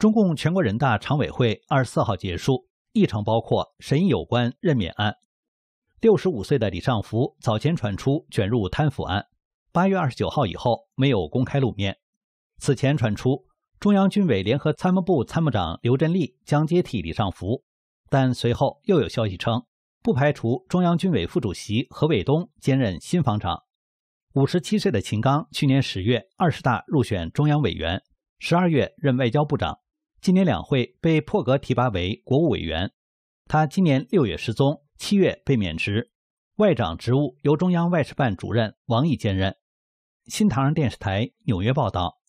中共全国人大常委会二十四号结束议程，包括审议有关任免案。六十五岁的李尚福早前传出卷入贪腐案，八月二十九号以后没有公开露面。此前传出中央军委联合参谋部参谋长刘振利将接替李尚福，但随后又有消息称，不排除中央军委副主席何卫东兼任新防长。五十七岁的秦刚去年十月二十大入选中央委员，十二月任外交部长。今年两会被破格提拔为国务委员，他今年六月失踪，七月被免职，外长职务由中央外事办主任王毅兼任。新唐人电视台纽约报道。